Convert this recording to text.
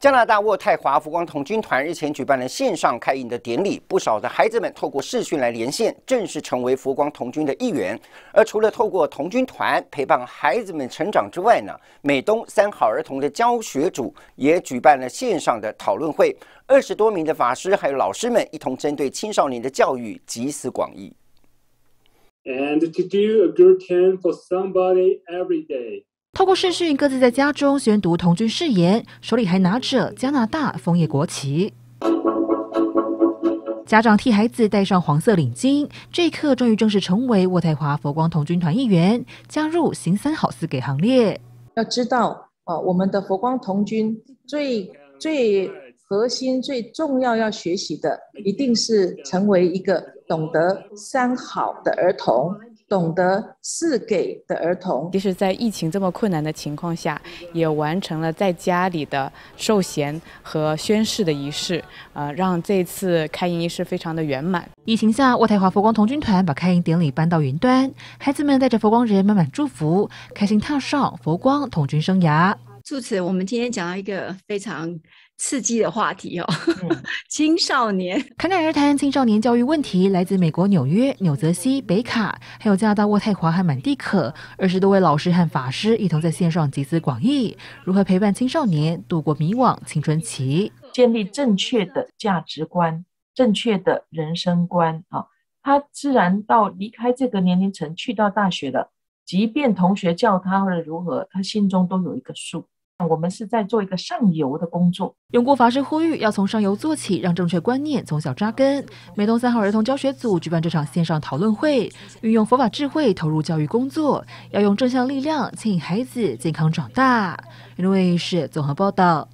加拿大渥太华佛光童军团日前举办了线上开营的典礼，不少的孩子们透过视讯来连线，正式成为佛光童军的一员。而除了透过童军团陪伴孩子们成长之外呢，美东三好儿童的教学组也举办了线上的讨论会，二十多名的法师还有老师们一同针对青少年的教育集思广益。And to do a good turn for somebody every day. 透过视讯各自在家中宣读童军誓言，手里还拿着加拿大枫叶国旗。家长替孩子戴上黄色领巾，这一刻终于正式成为渥太华佛光童军团一员，加入行三好四给行列。要知道啊，我们的佛光童军最最核心、最重要要学习的，一定是成为一个懂得三好的儿童。懂得赐给的儿童，即使在疫情这么困难的情况下，也完成了在家里的授衔和宣誓的仪式，呃，让这次开营仪式非常的圆满。疫情下，渥太华佛光童军团把开营典礼搬到云端，孩子们带着佛光人满满祝福，开心踏上佛光童军生涯。素瓷，我们今天讲到一个非常刺激的话题哦，青少年。侃侃而谈青少年教育问题，来自美国纽约、纽泽西、北卡，还有加拿大渥太华和满地可二十多位老师和法师一同在线上集思广益，如何陪伴青少年度过迷惘青春期，建立正确的价值观、正确的人生观啊！他自然到离开这个年龄层去到大学了，即便同学叫他或者如何，他心中都有一个数。我们是在做一个上游的工作。永固法师呼吁要从上游做起，让正确观念从小扎根。美东三号儿童教学组举办这场线上讨论会，运用佛法智慧投入教育工作，要用正向力量牵引孩子健康长大。云南卫视综合报道。